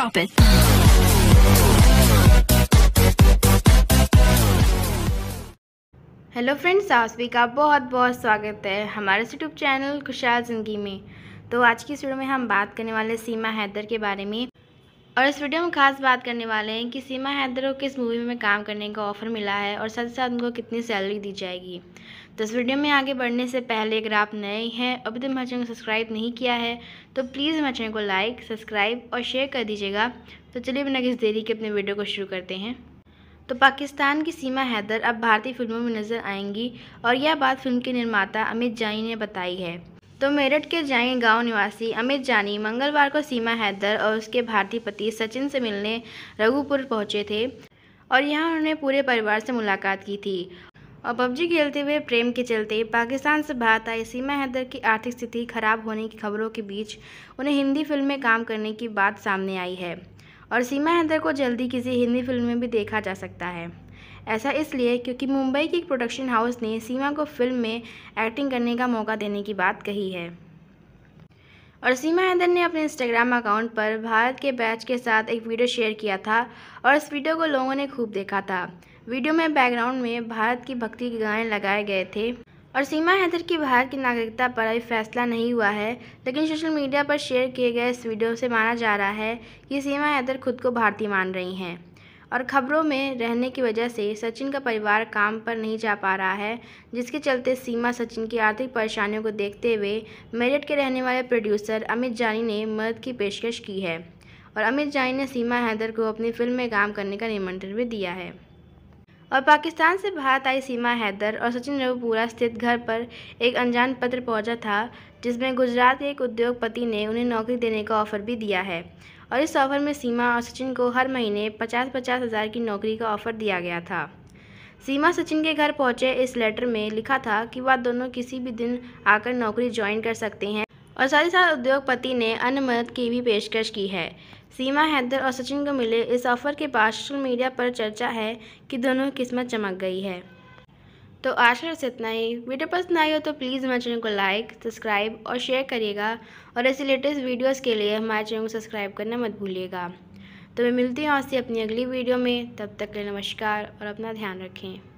drop it. Hello friends सासवी का बहुत बहुत स्वागत है हमारे यूट्यूब चैनल खुशहाल ज़िंदगी में तो आज की वीडियो में हम बात करने वाले सीमा हैदर के बारे में और इस वीडियो में खास बात करने वाले हैं कि सीमा हैदर को किस मूवी में काम करने का ऑफर मिला है और साथ साथ उनको कितनी सैलरी दी जाएगी तो इस वीडियो में आगे बढ़ने से पहले अगर आप नए हैं अभी तक हमारे चैनल को सब्सक्राइब नहीं किया है तो प्लीज़ हमारे चैनल को लाइक सब्सक्राइब और शेयर कर दीजिएगा तो चलिए बिना किस देरी के अपने वीडियो को शुरू करते हैं तो पाकिस्तान की सीमा हैदर अब भारतीय फिल्मों में नज़र आएंगी और यह बात फिल्म के निर्माता अमित जानी ने बताई है तो मेरठ के जाए गांव निवासी अमित जानी मंगलवार को सीमा हैदर और उसके भारतीय पति सचिन से मिलने रघुपुर पहुंचे थे और यहां उन्होंने पूरे परिवार से मुलाकात की थी और पबजी खेलते हुए प्रेम के चलते पाकिस्तान से भारत आई सीमा हैदर की आर्थिक स्थिति खराब होने की खबरों के बीच उन्हें हिंदी फिल्म में काम करने की बात सामने आई है और सीमा हैदर को जल्दी किसी हिंदी फिल्म में भी देखा जा सकता है ऐसा इसलिए क्योंकि मुंबई की प्रोडक्शन हाउस ने सीमा को फिल्म में एक्टिंग करने का मौका देने की बात कही है और सीमा हैदर ने अपने इंस्टाग्राम अकाउंट पर भारत के बैच के साथ एक वीडियो शेयर किया था और इस वीडियो को लोगों ने खूब देखा था वीडियो में बैकग्राउंड में भारत की भक्ति के गाने लगाए गए थे और सीमा हैदर की भारत की नागरिकता पर अभी फैसला नहीं हुआ है लेकिन सोशल मीडिया पर शेयर किए गए इस वीडियो से माना जा रहा है कि सीमा हैदर खुद को भारतीय मान रही हैं और खबरों में रहने की वजह से सचिन का परिवार काम पर नहीं जा पा रहा है जिसके चलते सीमा सचिन की आर्थिक परेशानियों को देखते हुए मेरठ के रहने वाले प्रोड्यूसर अमित जानी ने मदद की पेशकश की है और अमित जानी ने सीमा हैदर को अपनी फिल्म में काम करने का निमंत्रण भी दिया है और पाकिस्तान से भारत आई सीमा हैदर और सचिन रघुपुरा स्थित घर पर एक अनजान पत्र पहुंचा था जिसमें गुजरात के एक उद्योगपति ने उन्हें नौकरी देने का ऑफ़र भी दिया है और इस ऑफ़र में सीमा और सचिन को हर महीने पचास पचास हज़ार की नौकरी का ऑफ़र दिया गया था सीमा सचिन के घर पहुंचे इस लेटर में लिखा था कि वह दोनों किसी भी दिन आकर नौकरी ज्वाइन कर सकते हैं और साथ ही साथ उद्योगपति ने अन्य मदद की भी पेशकश की है सीमा हैदर और सचिन को मिले इस ऑफर के बाद सोशल मीडिया पर चर्चा है कि दोनों किस्मत चमक गई है तो आशा से इतना ही वीडियो पसंद आई हो तो प्लीज़ हमारे चैनल को लाइक सब्सक्राइब और शेयर करिएगा और ऐसे लेटेस्ट वीडियोस के लिए हमारे चैनल को सब्सक्राइब करना मत भूलिएगा तो मैं मिलती हूँ आपसे अपनी अगली वीडियो में तब तक के लिए नमस्कार और अपना ध्यान रखें